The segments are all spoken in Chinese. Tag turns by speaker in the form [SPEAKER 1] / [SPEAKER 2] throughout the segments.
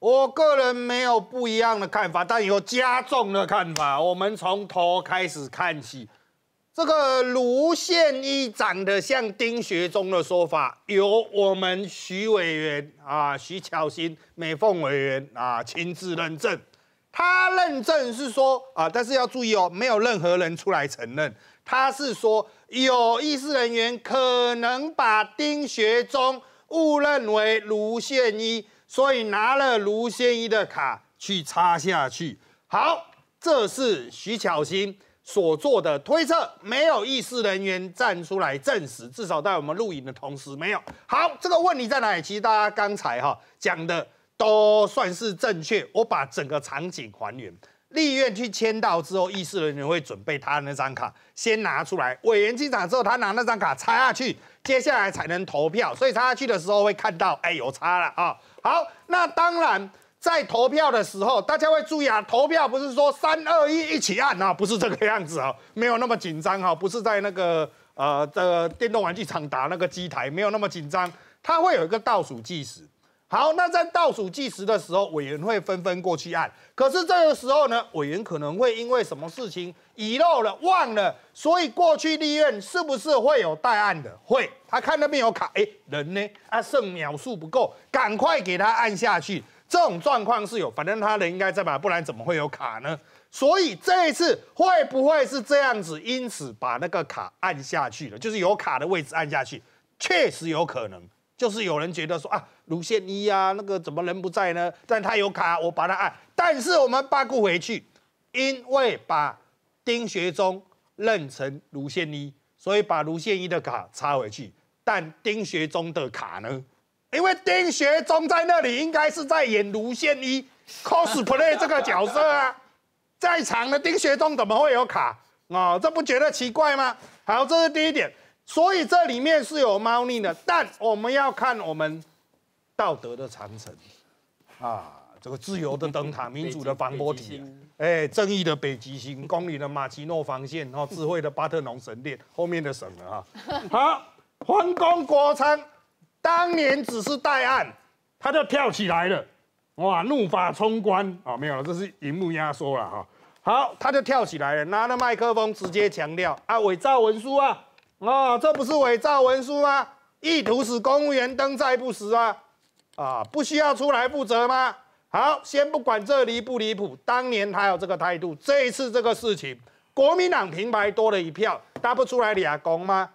[SPEAKER 1] 我个人没有不一样的看法，但有加重的看法。我们从头开始看起。这个卢宪一长得像丁学忠的说法，由我们徐委员啊、徐巧芯、美凤委员啊亲自认证。他认证是说啊，但是要注意哦，没有任何人出来承认。他是说有议事人员可能把丁学忠误认为卢宪一。所以拿了卢先一的卡去插下去。好，这是徐巧芯所做的推测，没有意识人员站出来证实，至少在我们录影的同时没有。好，这个问题在哪里？其实大家刚才哈讲的都算是正确。我把整个场景还原。立院去签到之后，议事人员会准备他那张卡，先拿出来。委员进场之后，他拿那张卡插下去，接下来才能投票。所以插下去的时候会看到，哎，有插了啊。好，那当然，在投票的时候，大家会注意啊，投票不是说三二一一起按啊，不是这个样子啊，没有那么紧张哈，不是在那个呃的电动玩具厂打那个机台，没有那么紧张，它会有一个倒数计时。好，那在倒数计时的时候，委员会纷纷过去按。可是这个时候呢，委员可能会因为什么事情遗漏了、忘了，所以过去立院是不是会有代按的？会，他看那边有卡，哎，人呢？啊，剩秒数不够，赶快给他按下去。这种状况是有，反正他人应该在吧，不然怎么会有卡呢？所以这一次会不会是这样子？因此把那个卡按下去了，就是有卡的位置按下去，确实有可能。就是有人觉得说啊，卢宪一啊，那个怎么人不在呢？但他有卡，我把他按。但是我们 bug 回去，因为把丁学忠认成卢宪一，所以把卢宪一的卡插回去。但丁学忠的卡呢？因为丁学忠在那里应该是在演卢宪一 cosplay 这个角色啊，在场的丁学忠怎么会有卡哦，这不觉得奇怪吗？好，这是第一点。所以这里面是有猫腻的，但我们要看我们道德的长城啊，这个自由的灯塔、民主的防波堤、哎，正义的北极星、公理的马奇诺防线、后智慧的巴特农神殿后面的省了哈。好，皇宫国昌当年只是代案，他就跳起来了，哇，怒发冲冠啊，没有了，这是荧幕压缩了哈。好，他就跳起来了，拿了麦克风直接强调啊，伪造文书啊。啊，这不是伪造文书吗？意图使公务员登载不实啊！啊，不需要出来负责吗？好，先不管这离不离谱，当年他有这个态度，这一次这个事情，国民党平白多了一票，他不出来俩公吗？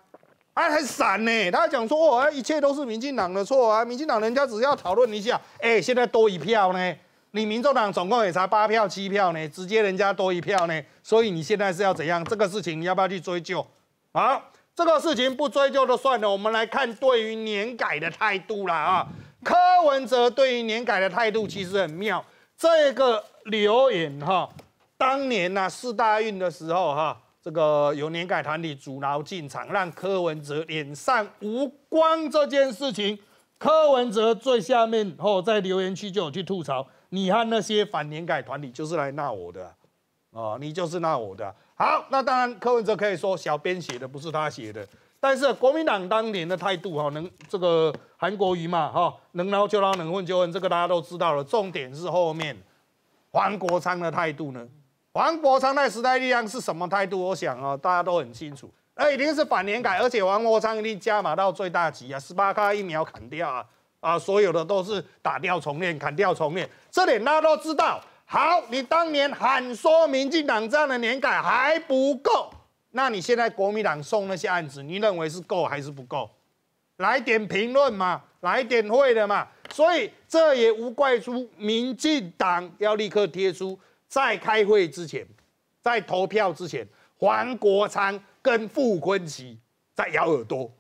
[SPEAKER 1] 啊，还闪呢？他讲说，哦，一切都是民进党的错啊！民进党人家只要讨论一下，哎，现在多一票呢，你民众党总共也才八票七票呢，直接人家多一票呢，所以你现在是要怎样？这个事情你要不要去追究？好。这个事情不追究就算了，我们来看对于年改的态度了啊。柯文哲对于年改的态度其实很妙。这个留言哈，当年啊、四大运的时候哈，这个有年改团体阻挠进场，让柯文哲脸上无光这件事情，柯文哲最下面哦在留言区就有去吐槽，你和那些反年改团体就是来闹我的，啊，你就是闹我的。好，那当然，柯文哲可以说小编写的不是他写的，但是国民党当年的态度，哈，能这个韩国瑜嘛，哈，能捞就捞，能混就混，这个大家都知道了。重点是后面黄国昌的态度呢？黄国昌在时代力量是什么态度？我想啊，大家都很清楚，那一定是反联改，而且黄国昌一定加码到最大级啊，十八块一秒砍掉啊，啊，所有的都是打掉重练，砍掉重练，这点大家都知道。好，你当年喊说民进党这样的年改还不够，那你现在国民党送那些案子，你认为是够还是不够？来点评论嘛，来点会的嘛。所以这也无怪出民进党要立刻贴出，在开会之前，在投票之前，黄国昌跟傅昆萁在咬耳朵，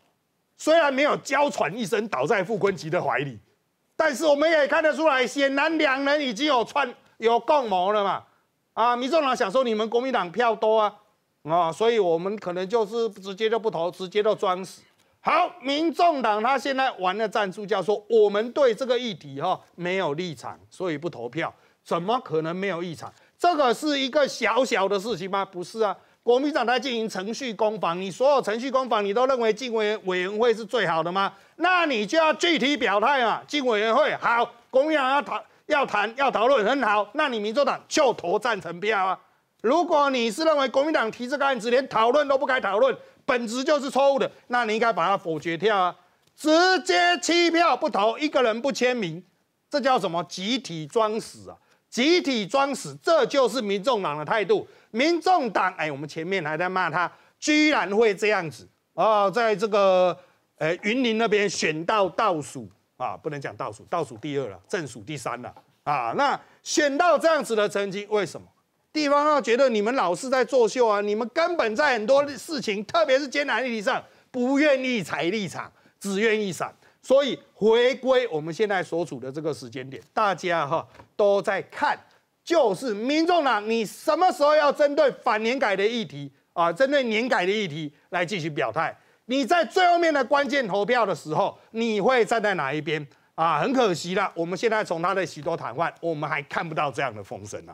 [SPEAKER 1] 虽然没有娇喘一声倒在傅昆萁的怀里，但是我们也看得出来，显然两人已经有串。有共谋了嘛？啊，民众党想说你们国民党票多啊，啊，所以我们可能就是直接就不投，直接就装死。好，民众党他现在玩的战术叫说我们对这个议题哈没有立场，所以不投票。怎么可能没有立场？这个是一个小小的事情吗？不是啊，国民党在进行程序攻防，你所有程序攻防你都认为进委员委员会是最好的吗？那你就要具体表态啊，进委员会好，国民党要讨。要谈要讨论很好，那你民主党就投赞成票啊！如果你是认为国民党提这个案子连讨论都不该讨论，本质就是错误的，那你应该把它否决掉啊！直接弃票不投，一个人不签名，这叫什么？集体装死啊！集体装死，这就是民众党的态度。民众党，哎，我们前面还在骂他，居然会这样子啊！在这个呃云林那边选到倒数。啊，不能讲倒数，倒数第二了，正数第三了啊！那选到这样子的成绩，为什么？地方上觉得你们老是在作秀啊，你们根本在很多事情，特别是艰难议题上，不愿意踩立场，只愿意闪。所以回归我们现在所处的这个时间点，大家哈都在看，就是民众党，你什么时候要针对反年改的议题啊，针对年改的议题来进行表态？你在最后面的关键投票的时候，你会站在哪一边啊？很可惜了，我们现在从他的许多谈话，我们还看不到这样的风声呢。